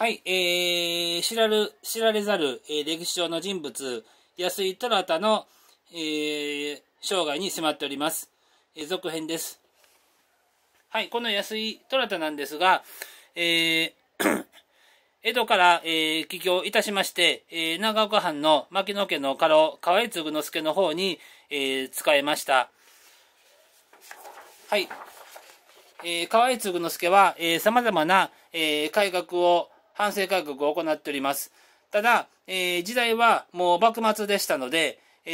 はい、えー、知らる、知られざる、えー、歴史上の人物、安井虎太の、えー、生涯に迫っております。えー、続編です。はい、この安井虎太なんですが、えー、江戸から、えー、帰郷いたしまして、えー、長岡藩の牧野家の家老、河合継之助の方に、えー、使えました。はい。えー、河合継之助は、えー、様々な、えー、改革を、反省改革を行っております。ただ、えー、時代はもう幕末でしたので、え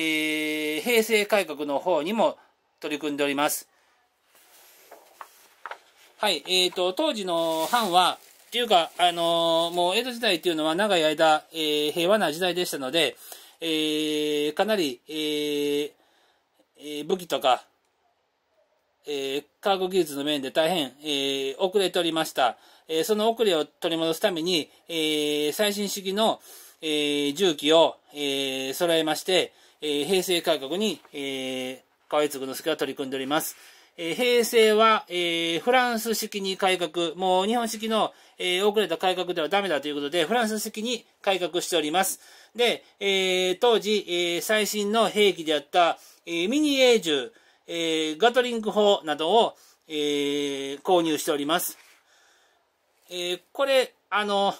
ー、平成改革の方にも取り組んでおります。はい、えっ、ー、と、当時の藩は、っていうか、あのー、もう江戸時代っていうのは長い間、えー、平和な時代でしたので、えー、かなり、えー、武器とか、えー、科学技術の面で大変、えー、遅れておりました。えー、その遅れを取り戻すために、え最新式の、え重機を、え揃えまして、え平成改革に、え河合嗣之助は取り組んでおります。え平成は、えフランス式に改革、もう日本式の、え遅れた改革ではダメだということで、フランス式に改革しております。で、え当時、え最新の兵器であった、えミニエージュ、えー、ガトリング砲などを、えー、購入しております。えー、これ、あの、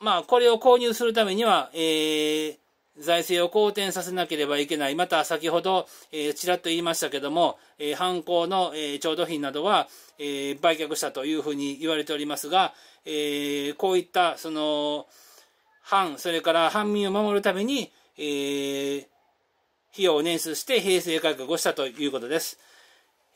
まあ、これを購入するためには、えー、財政を好転させなければいけない。また、先ほど、えー、ちらっと言いましたけども、えー、犯行の、えー、調度品などは、えー、売却したというふうに言われておりますが、えー、こういった、その、反、それから反民を守るために、えー、費用を捻出して平成改革をしたということです。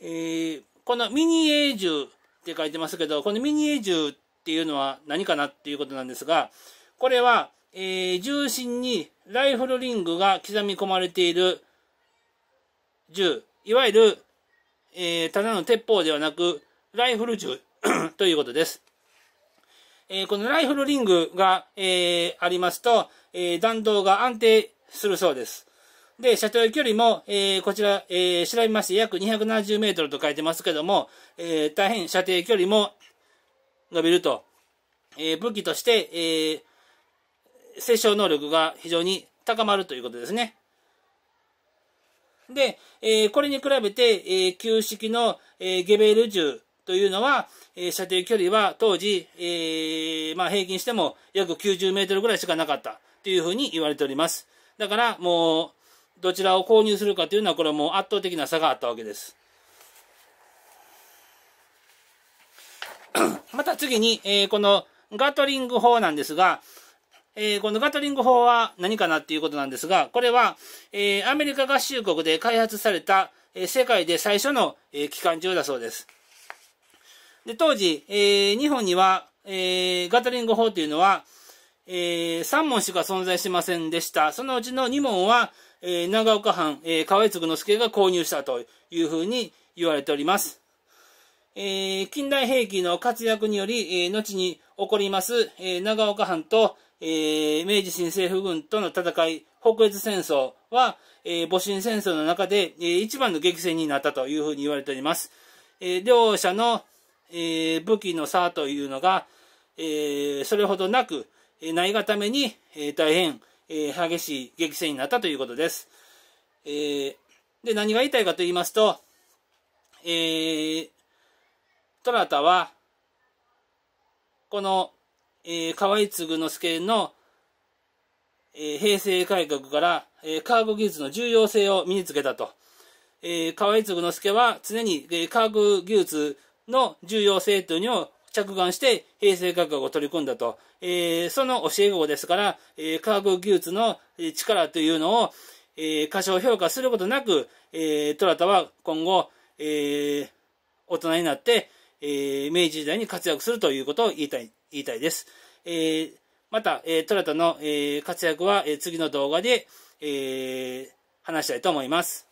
えー、このミニ永住って書いてますけど、このミニ永住っていうのは何かなっていうことなんですが、これは、えー、重心にライフルリングが刻み込まれている銃、いわゆる、えー、ただの鉄砲ではなく、ライフル銃 ということです。えー、このライフルリングが、えー、ありますと、え弾道が安定するそうです。で、射程距離も、えー、こちら、えー、調べまして約270メートルと書いてますけども、えー、大変射程距離も伸びると。えー、武器として、えー、殺傷能力が非常に高まるということですね。で、えー、これに比べて、えー、旧式の、えー、ゲベル銃というのは、えー、射程距離は当時、えー、まあ平均しても約90メートルぐらいしかなかったというふうに言われております。だからもう、どちらを購入するかというのは、これはもう圧倒的な差があったわけです。また次に、えー、このガトリング砲なんですが、えー、このガトリング砲は何かなっていうことなんですが、これは、えー、アメリカ合衆国で開発された、えー、世界で最初の、えー、機関銃だそうです。で、当時、えー、日本には、えー、ガトリング砲というのは、えー、3門しか存在しませんでした。そのうちの2門は、えー、長岡藩、えー、河合継之助が購入したというふうに言われております。えー、近代兵器の活躍により、えー、後に起こります、えー、長岡藩と、えー、明治新政府軍との戦い、北越戦争は、えー、戊辰戦争の中で、えー、一番の激戦になったというふうに言われております。えー、両者の、えー、武器の差というのが、えー、それほどなく、えー、ないがために、えー、大変、えー、激しい激戦になったということです。えー、で、何が言いたいかと言いますと、えー、どなたは、この、えー、河合嗣之助の、えー、平成改革から、えー、科学技術の重要性を身につけたと。えー、河合嗣之助は常に、えー、科学技術の重要性というのを着眼して平成科学を取り組んだと、えー、その教え子ですから、えー、科学技術の力というのを、えー、過小評価することなく、えー、トラタは今後、えー、大人になって、えー、明治時代に活躍するということを言いたい、言いたいです。えー、また、えー、トラタの、えー、活躍は、えー、次の動画で、えー、話したいと思います。